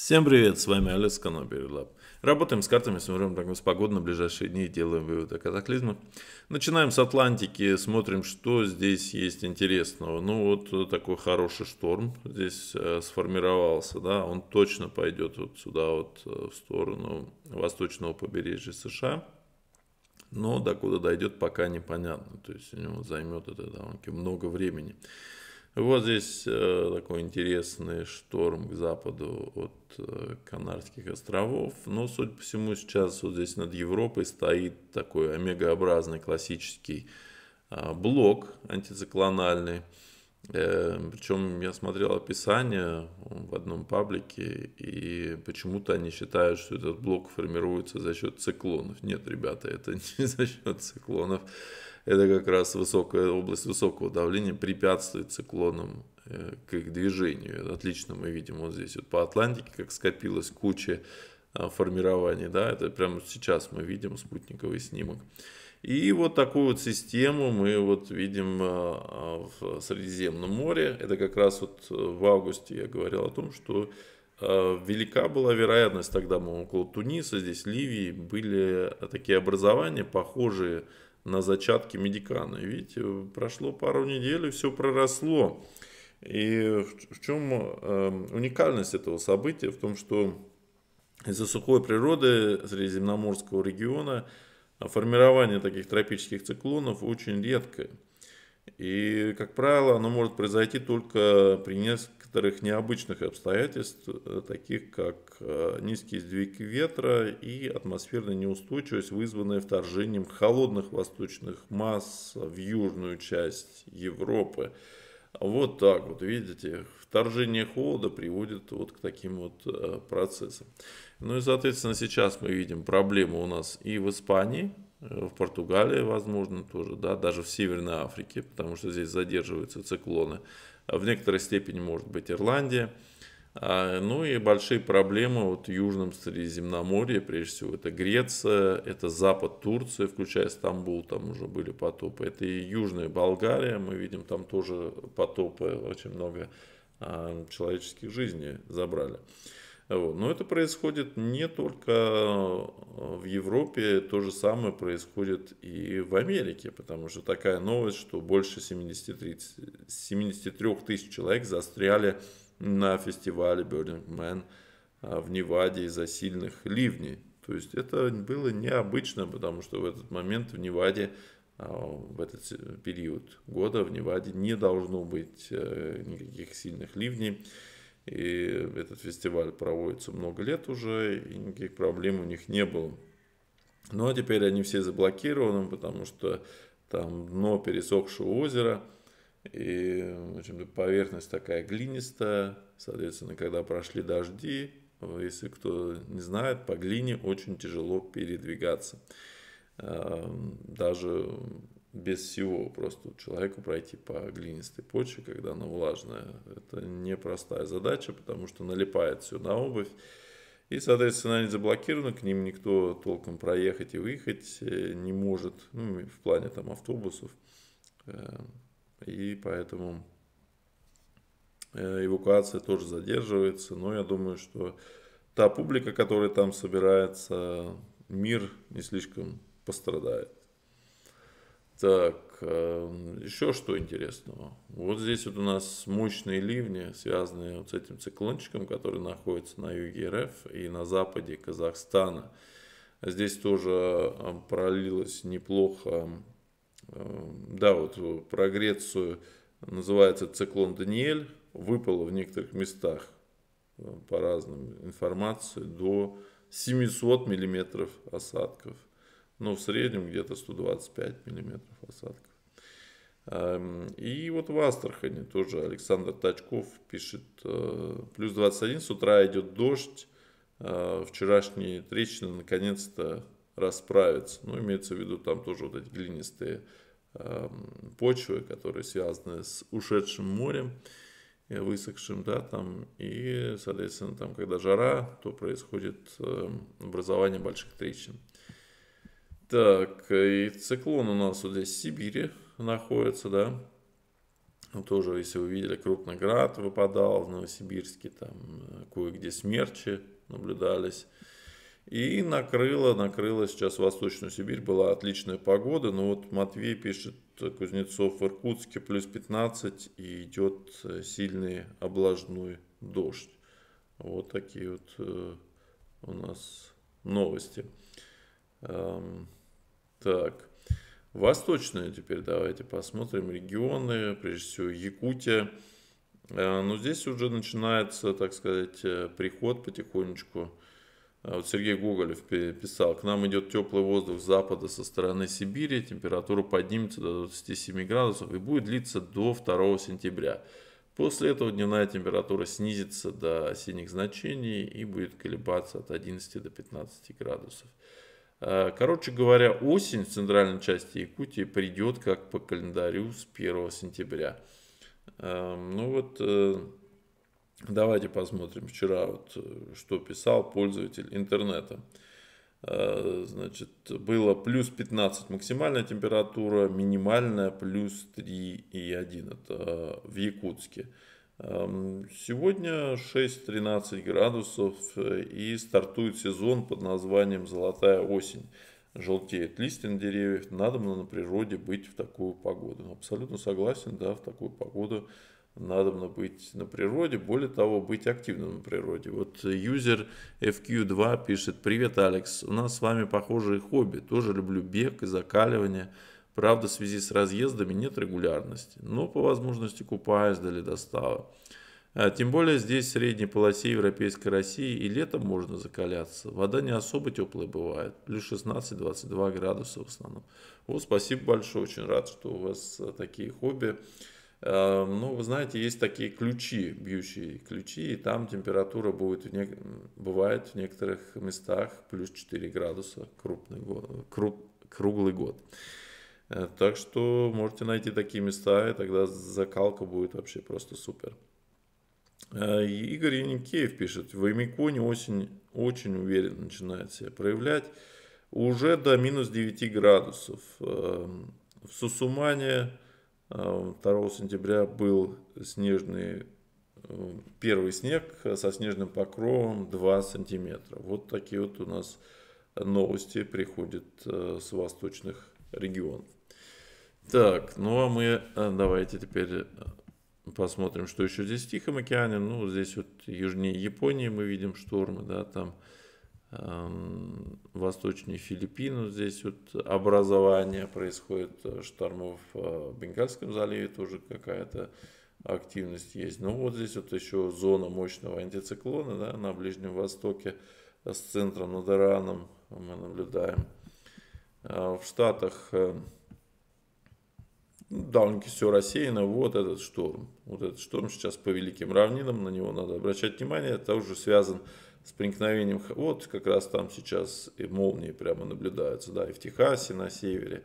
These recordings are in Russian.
Всем привет, с вами Алекс, канал Работаем с картами, смотрим прогноз погоды на ближайшие дни, делаем выводы о катаклизмах. Начинаем с Атлантики, смотрим, что здесь есть интересного. Ну вот такой хороший шторм здесь э, сформировался, да, он точно пойдет вот сюда вот э, в сторону восточного побережья США. Но до куда дойдет, пока непонятно. То есть у него займет это довольно-таки много времени. Вот здесь э, такой интересный шторм к западу от э, Канарских островов. Но, судя по всему, сейчас вот здесь над Европой стоит такой омегообразный классический э, блок антициклональный. Э, Причем я смотрел описание в одном паблике, и почему-то они считают, что этот блок формируется за счет циклонов. Нет, ребята, это не за счет циклонов это как раз высокая область высокого давления препятствует циклонам э, к их движению. отлично мы видим вот здесь, вот по Атлантике, как скопилась куча а, формирований, да, это прямо сейчас мы видим спутниковый снимок. И вот такую вот систему мы вот видим а, а, в Средиземном море. Это как раз вот э, в августе я говорил о том, что велика была вероятность, тогда мы около Туниса, здесь Ливии, были такие образования, похожие на зачатке медикана. Видите, прошло пару недель, и все проросло. И в чем эм, уникальность этого события? В том, что из-за сухой природы Средиземноморского региона формирование таких тропических циклонов очень редкое. И, как правило, оно может произойти только при, неск- некоторых необычных обстоятельств, э, таких как э, низкий сдвиг ветра и атмосферная неустойчивость, вызванная вторжением холодных восточных масс в южную часть Европы. Вот так вот, видите, вторжение холода приводит вот к таким вот э, процессам. Ну и, соответственно, сейчас мы видим проблемы у нас и в Испании, в Португалии, возможно, тоже, да, даже в Северной Африке, потому что здесь задерживаются циклоны. А в некоторой степени, может быть, Ирландия. А, ну и большие проблемы вот в Южном Средиземноморье, прежде всего, это Греция, это запад Турции, включая Стамбул, там уже были потопы, это и Южная Болгария, мы видим, там тоже потопы, очень много а, человеческих жизней забрали. Вот. Но это происходит не только э, в Европе, то же самое происходит и в Америке, потому что такая новость, что больше 73, 73 тысяч человек застряли на фестивале Burning Man а, в Неваде из-за сильных ливней. То есть это было необычно, потому что в этот момент в Неваде, а, в этот период года в Неваде не должно быть э, никаких сильных ливней. И этот фестиваль проводится много лет уже, и никаких проблем у них не было. Но ну, а теперь они все заблокированы, потому что там дно пересохшего озера, и в общем-то, поверхность такая глинистая, соответственно, когда прошли дожди, ну, если кто не знает, по глине очень тяжело передвигаться. Эм, даже без всего. Просто человеку пройти по глинистой почве, когда она влажная, это непростая задача, потому что налипает все на обувь. И, соответственно, они заблокированы, к ним никто толком проехать и выехать э, не может, ну, в плане там автобусов. Э, и поэтому э, эвакуация тоже задерживается. Но я думаю, что та публика, которая там собирается, мир не слишком пострадает. Так, эм, еще что интересного. Вот здесь вот у нас мощные ливни, связанные вот с этим циклончиком, который находится на юге РФ и на западе Казахстана. Здесь тоже э, пролилось неплохо. Эм, да, вот про Грецию называется циклон Даниэль. Выпало в некоторых местах э, по разным информации до 700 миллиметров осадков ну, в среднем где-то 125 миллиметров осадков. Эм, и вот в Астрахане тоже Александр Тачков пишет, э, плюс 21, с утра идет дождь, э, вчерашние трещины наконец-то расправятся. Ну, имеется в виду там тоже вот эти глинистые эм, почвы, которые связаны с ушедшим морем, э, высохшим, да, там, и, соответственно, там, когда жара, то происходит эм, образование больших трещин. Так, и циклон у нас вот здесь в Сибири находится, да. Ну, тоже, если вы видели, крупный град выпадал в Новосибирске, там э, кое-где смерчи наблюдались. И накрыло, накрыло сейчас Восточную Сибирь, была отличная погода, но вот Матвей пишет, Кузнецов в Иркутске плюс 15 и идет э, сильный облажной дождь. Вот такие вот э, у нас новости. Um... Так, восточные теперь давайте посмотрим регионы, прежде всего Якутия. Э, Но ну, здесь уже начинается, так сказать, э, приход потихонечку. А вот Сергей Гоголев писал, к нам идет теплый воздух с запада со стороны Сибири, температура поднимется до 27 градусов и будет длиться до 2 сентября. После этого дневная температура снизится до осенних значений и будет колебаться от 11 до 15 градусов. Э, короче говоря, осень в центральной части Якутии придет как по календарю с 1 сентября. Эм, ну вот, э, давайте посмотрим вчера, вот, э, что писал пользователь интернета. Значит, было плюс 15 максимальная температура, минимальная плюс 3,1. Это в Якутске. Эм, сегодня 6-13 градусов э, и стартует сезон под названием «Золотая осень». Желтеет листья на деревьях, надо на природе быть в такую погоду. Ну, абсолютно согласен, да, в такую погоду надо быть на природе, более того, быть активным на природе. Вот юзер FQ2 пишет, привет, Алекс, у нас с вами похожие хобби, тоже люблю бег и закаливание, Правда, в связи с разъездами нет регулярности, но по возможности купаюсь до ледостава. А, тем более здесь, в средней полосе Европейской России, и летом можно закаляться. Вода не особо теплая бывает, плюс 16-22 градуса в основном. Вот, спасибо большое, очень рад, что у вас э, такие хобби. А, ну, вы знаете, есть такие ключи, бьющие ключи, и там температура будет в не... бывает в некоторых местах плюс 4 градуса крупный год, круг... круглый год. Э, так что можете найти такие места, и тогда закалка будет вообще просто супер. Э, Игорь Яникеев пишет, в Эмиконе осень очень уверенно начинает себя проявлять, уже до минус 9 градусов. Э, в Сусумане 2 сентября был снежный, первый снег со снежным покровом 2 сантиметра. Вот такие вот у нас новости приходят с восточных регионов. Так, ну а мы э, давайте теперь э, посмотрим, что еще здесь в Тихом океане. Ну, здесь вот южнее Японии мы видим штормы, да, там эм, восточнее Филиппин, здесь вот образование происходит э, штормов в Бенгальском заливе, тоже какая-то активность есть. Ну, вот здесь вот еще зона мощного антициклона, да, на Ближнем Востоке с центром над Ираном мы наблюдаем. В Штатах довольно-таки все рассеяно. Вот этот шторм. Вот этот шторм сейчас по великим равнинам, на него надо обращать внимание. Это уже связан с проникновением, вот как раз там сейчас и молнии прямо наблюдаются, да, и в Техасе, на севере.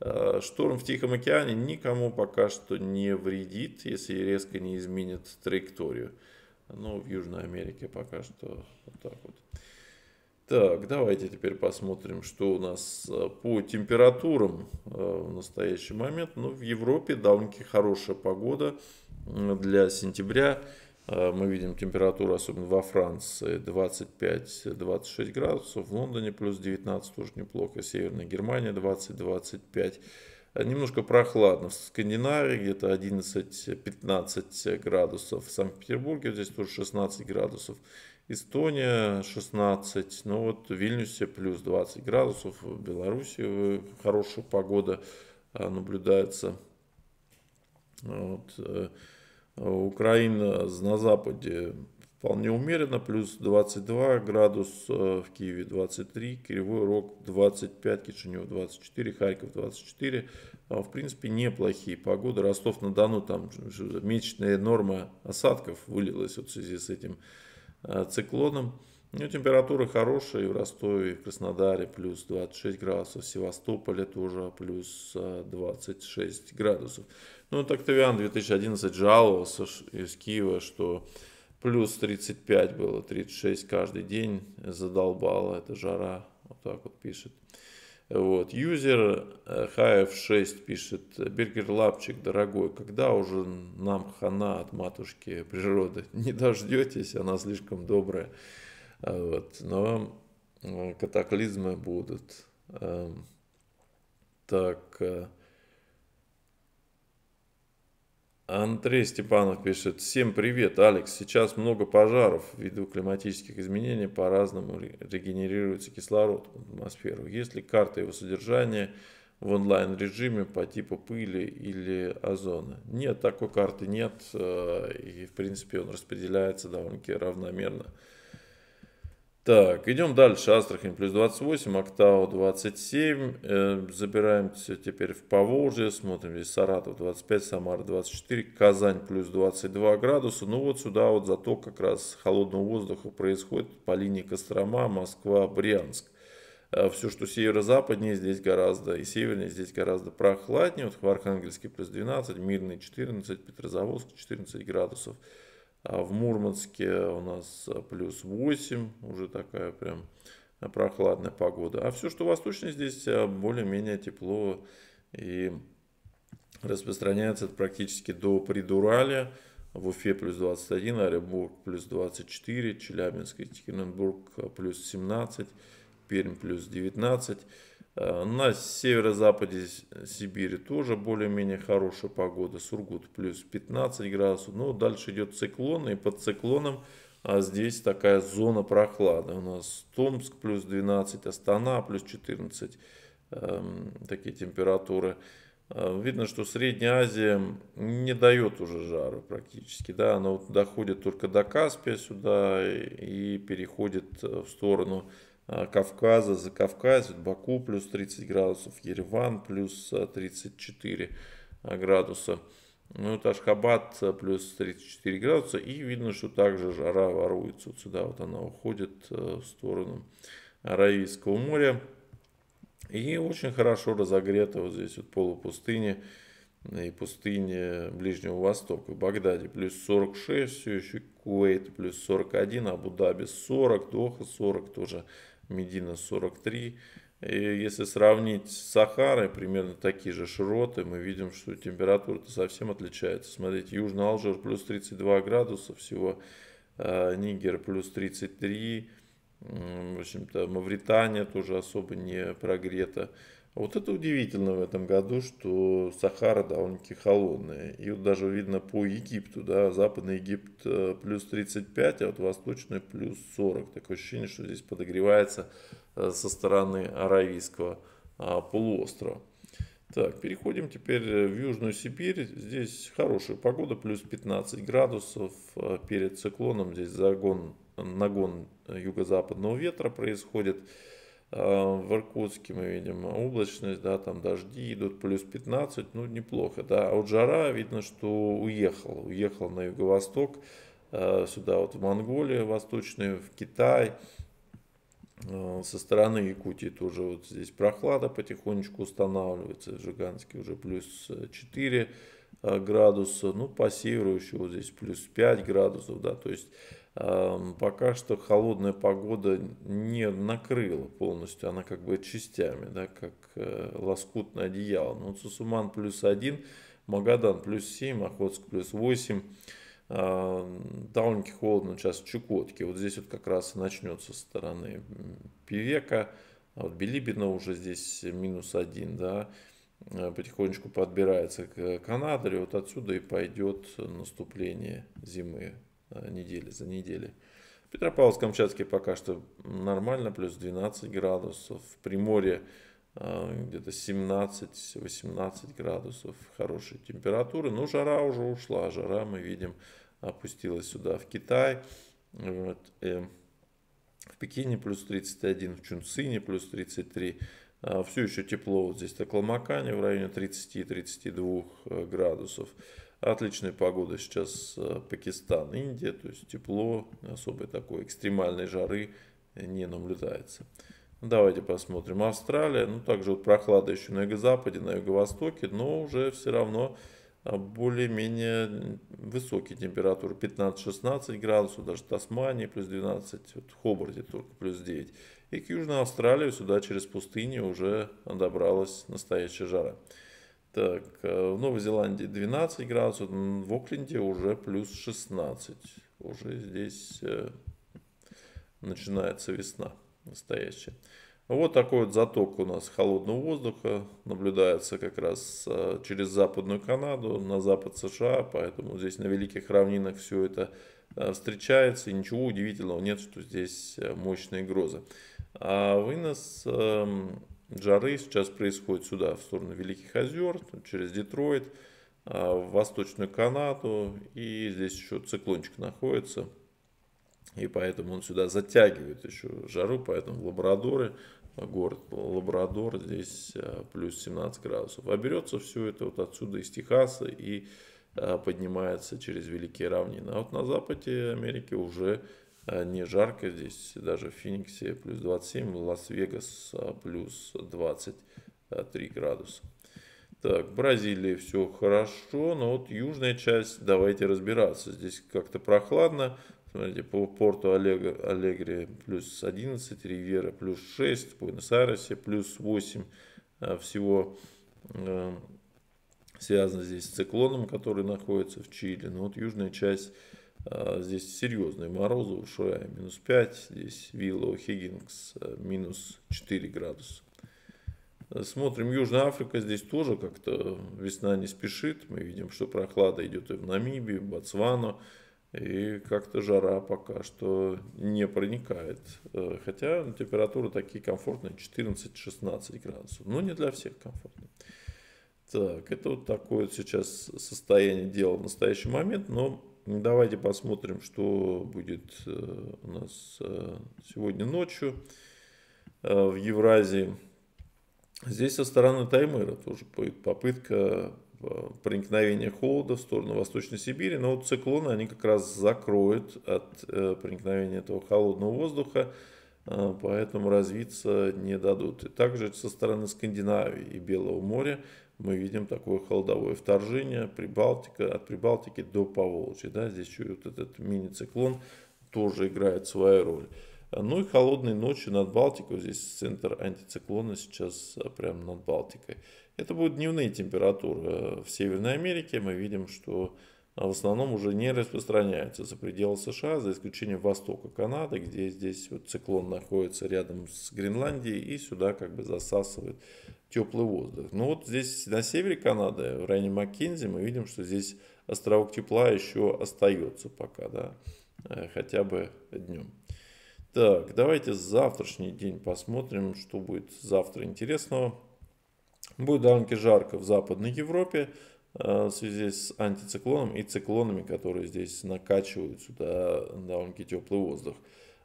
А, шторм в Тихом океане никому пока что не вредит, если резко не изменит траекторию. Но в Южной Америке пока что вот так вот. Так, давайте теперь посмотрим, что у нас э, по температурам э, в настоящий момент. Ну, в Европе довольно-таки хорошая погода для сентября. Э, мы видим температуру, особенно во Франции, 25-26 градусов. В Лондоне плюс 19, тоже неплохо. Северная Германия 20-25. Немножко прохладно. В Скандинавии где-то 11-15 градусов. В Санкт-Петербурге здесь тоже 16 градусов. Эстония 16, ну вот в Вильнюсе плюс 20 градусов, в Беларуси э, хорошая погода э, наблюдается. Вот. Э, Украина на западе вполне умеренно, плюс 22 градус, в Киеве 23, Кривой Рог 25, Кишинев 24, Харьков 24. А, в принципе, неплохие погоды. Ростов-на-Дону, там месячная норма осадков вылилась вот в связи с этим Э, циклоном. Ну, температура хорошая и в Ростове, и в Краснодаре плюс 26 градусов, в Севастополе тоже плюс 26 э, градусов. Ну, так Токтавиан 2011 жаловался из Киева, что плюс 35 было, 36 каждый день задолбала эта жара, вот так вот пишет. Вот. user э, HF6 пишет, Бергер Лапчик, дорогой, когда уже нам хана от матушки природы? Не дождетесь, она слишком добрая. А вот. Но э, катаклизмы будут. Эм, так, э, Андрей Степанов пишет. Всем привет, Алекс. Сейчас много пожаров. Ввиду климатических изменений по-разному регенерируется кислород в атмосферу. Есть ли карта его содержания в онлайн-режиме по типу пыли или озона? Нет, такой карты нет. Э, и, в принципе, он распределяется довольно-таки равномерно так, идем дальше. Астрахань плюс 28, Октау 27. Эм, забираем все теперь в Поволжье. Смотрим здесь Саратов 25, Самара 24, Казань плюс 22 градуса. Ну вот сюда вот заток как раз холодного воздуха происходит по линии Кострома, Москва, Брянск. Э, все, что северо-западнее, здесь гораздо и севернее, здесь гораздо прохладнее. Вот в Архангельске плюс 12, Мирный 14, Петрозаводск 14 градусов. А В Мурманске у нас а, плюс 8, уже такая прям а, прохладная погода. А все, что восточнее, здесь а, более-менее тепло и распространяется практически до Придурали. В Уфе плюс 21, Оренбург плюс 24, Челябинск и Екатеринбург плюс 17, Пермь плюс 19. Э, на северо-западе Сибири тоже более-менее хорошая погода. Сургут плюс 15 градусов. Но дальше идет циклон, и под циклоном а здесь такая зона прохлады. У нас Томск плюс 12, Астана плюс 14. Эм, такие температуры. Э, видно, что Средняя Азия не дает уже жару практически. Да? Она вот доходит только до Каспия сюда и переходит э, в сторону а, Кавказа, за Кавказ, Баку плюс 30 градусов, Ереван плюс 34 а, а, градуса. Ну, вот Ашхабад плюс 34 градуса. И видно, что также жара воруется вот сюда. Вот она уходит в сторону Аравийского моря. И очень хорошо разогрета вот здесь вот полупустыни и пустыни Ближнего Востока. В Багдаде плюс 46, все еще Куэйт плюс 41, Абу-Даби 40, Доха 40 тоже Медина 43. И если сравнить с Сахарой, примерно такие же широты, мы видим, что температура-то совсем отличается. Смотрите, Южный Алжир плюс 32 градуса всего, а, Нигер плюс 33, в общем-то, Мавритания тоже особо не прогрета. Вот это удивительно в этом году, что Сахара довольно-таки холодная. И вот даже видно по Египту, да, Западный Египт э, плюс 35, а вот Восточный плюс 40. Такое ощущение, что здесь подогревается э, со стороны Аравийского а, полуострова. Так, переходим теперь э, в Южную Сибирь. Здесь хорошая погода, плюс 15 градусов. Перед циклоном здесь загон, нагон юго-западного ветра происходит. Э, в Иркутске мы видим облачность, да, там дожди идут, плюс 15, ну неплохо, да, а вот жара видно, что уехал, уехал на юго-восток, э, сюда вот в Монголию восточную, в Китай, э, со стороны Якутии тоже вот здесь прохлада потихонечку устанавливается, в Жиганске уже плюс 4 градуса, ну по северу еще вот здесь плюс 5 градусов, да, то есть Эм, пока что холодная погода не накрыла полностью, она как бы частями, да, как э, лоскутное одеяло. Но вот Сусуман плюс один, Магадан плюс семь, Охотск плюс восемь. Эм, довольно-таки холодно сейчас в Чукотке. Вот здесь вот как раз и начнется со стороны Певека, а вот Билибина уже здесь минус один, да, э, потихонечку подбирается к Канадаре, вот отсюда и пойдет наступление зимы Э, недели, за неделей. Петропавловск-Камчатский пока что нормально, плюс 12 градусов. В Приморье э, где-то 17-18 градусов хорошей температуры. Но жара уже ушла, жара мы видим опустилась сюда. В Китай, вот, э, в Пекине плюс 31, в Чунцине плюс 33. Все еще тепло вот здесь в Такломакане в районе 30-32 градусов. Отличная погода сейчас э, Пакистан, Индия, то есть тепло, особой такой экстремальной жары не наблюдается. Ну, давайте посмотрим. Австралия, ну также вот прохлада еще на юго-западе, на юго-востоке, но уже все равно а, более-менее высокие температуры, 15-16 градусов, даже Тасмания плюс 12, вот в только плюс 9. И к Южной Австралии сюда через пустыни уже добралась настоящая жара. Так, э, в Новой Зеландии 12 градусов, в Окленде уже плюс 16. Уже здесь э, начинается весна настоящая. Вот такой вот заток у нас холодного воздуха наблюдается как раз э, через Западную Канаду, на запад США, поэтому здесь на Великих Равнинах все это встречается, и ничего удивительного нет, что здесь мощные грозы. А вынос эм, жары сейчас происходит сюда, в сторону Великих озер, через Детройт, а, в Восточную Канаду, и здесь еще циклончик находится, и поэтому он сюда затягивает еще жару, поэтому в Лабрадоры, город Лабрадор, здесь а, плюс 17 градусов. А берется все это вот отсюда из Техаса и а, поднимается через Великие равнины. А вот на западе Америки уже Э, не жарко здесь, даже в Фениксе плюс 27, Лас-Вегас э, плюс 23 э, градуса. Так, Бразилии все хорошо, но вот южная часть, давайте разбираться. Здесь как-то прохладно. Смотрите, по порту Олега, Алегри плюс 11, Ривера плюс 6, Буэнос-Айресе плюс 8. Всего связано здесь с циклоном, который находится в Чили. Но вот южная часть а, здесь серьезные морозы, у Шоя минус 5, здесь Вилла Хиггинс э, минус 4 градуса. Смотрим Южная Африка, здесь тоже как-то весна не спешит. Мы видим, что прохлада идет и в Намибии, в Ботсвану. И как-то жара пока что не проникает. Э, хотя температуры такие комфортные, 14-16 градусов. Но не для всех комфортно. Так, это вот такое вот сейчас состояние дела в настоящий момент. Но ну, давайте посмотрим, что будет э, у нас э, сегодня ночью э, в Евразии. Здесь со стороны Таймыра тоже будет попытка проникновения холода в сторону Восточной Сибири, но вот циклоны они как раз закроют от проникновения этого холодного воздуха, поэтому развиться не дадут. И также со стороны Скандинавии и Белого моря – мы видим такое холодовое вторжение Прибалтика, от Прибалтики до Поволжья. Да, здесь еще вот этот мини-циклон тоже играет свою роль. Ну и холодные ночи над Балтикой. Здесь центр антициклона сейчас а, прямо над Балтикой. Это будут дневные температуры. А, в Северной Америке мы видим, что а в основном уже не распространяются за пределы США, за исключением востока Канады, где здесь вот циклон находится рядом с Гренландией и сюда как бы засасывает теплый воздух. Но ну вот здесь на севере Канады, в районе Маккензи, мы видим, что здесь островок тепла еще остается пока, да, э, хотя бы днем. Так, давайте завтрашний день посмотрим, что будет завтра интересного. Будет довольно-таки жарко в Западной Европе. Э, в связи с антициклоном и циклонами, которые здесь накачивают сюда довольно-таки теплый воздух.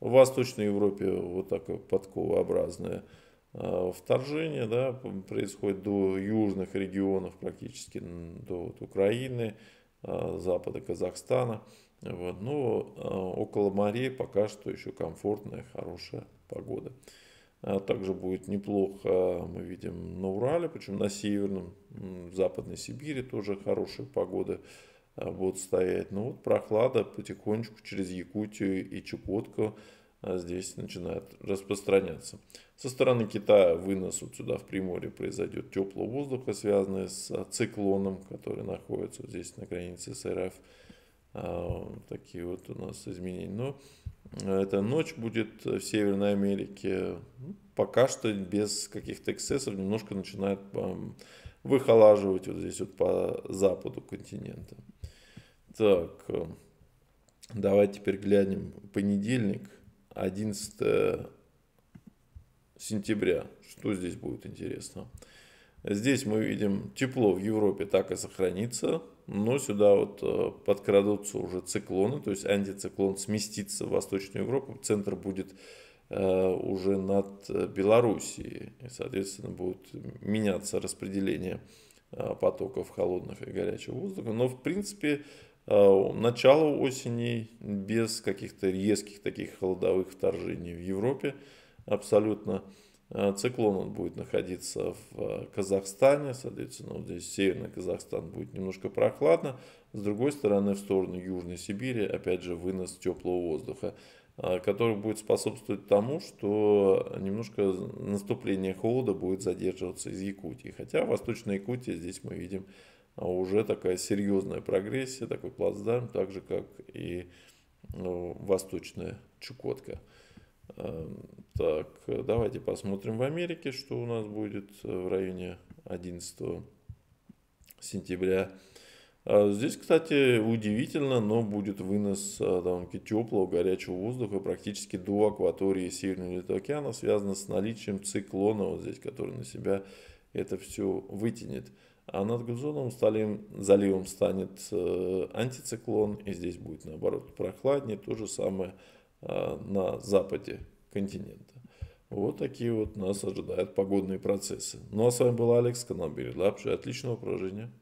В Восточной Европе вот такое подковообразное э, вторжение да, происходит до южных регионов, практически до вот, Украины, э, запада Казахстана. Вот. Но около морей пока что еще комфортная, хорошая погода. А также будет неплохо, мы видим, на Урале, причем на Северном, в Западной Сибири тоже хорошие погоды а, будут стоять. Но ну вот прохлада потихонечку через Якутию и Чукотку а, здесь начинает распространяться. Со стороны Китая вынос вот сюда в Приморье произойдет теплого воздуха, связанный с циклоном, который находится вот здесь на границе с РФ. Такие вот у нас изменения. Но эта ночь будет в Северной Америке ну, пока что без каких-то эксцессов немножко начинает выхолаживать вот здесь вот по западу континента. Так, давай теперь глянем понедельник, 11 сентября. Что здесь будет интересно? Здесь мы видим тепло в Европе так и сохранится, но ну, сюда вот э, подкрадутся уже циклоны, то есть антициклон сместится в Восточную Европу, центр будет э, уже над э, Белоруссией, и, соответственно, будут меняться распределение потоков холодных и горячего воздуха, но, в принципе, начало осени без каких-то резких таких холодовых вторжений в Европе абсолютно Э, циклон он будет находиться в э, Казахстане, соответственно, вот здесь северный Казахстан будет немножко прохладно. С другой стороны, в сторону Южной Сибири, опять же, вынос теплого воздуха, э, который будет способствовать тому, что немножко наступление холода будет задерживаться из Якутии. Хотя в Восточной Якутии здесь мы видим уже такая серьезная прогрессия, такой плацдарм, так же, как и ну, восточная Чукотка. Эм, так, давайте посмотрим в Америке, что у нас будет э, в районе 11 сентября. А здесь, кстати, удивительно, но будет вынос э, довольно-таки теплого горячего воздуха практически до акватории Северного Летого океана, связано с наличием циклона, вот здесь, который на себя это все вытянет. А над Гудзоновым столем, заливом станет э, антициклон, и здесь будет, наоборот, прохладнее. То же самое а, на западе континента. Вот такие вот нас ожидают погодные процессы. Ну а с вами был Алекс Канал Бередлапши. Отличного упражнения.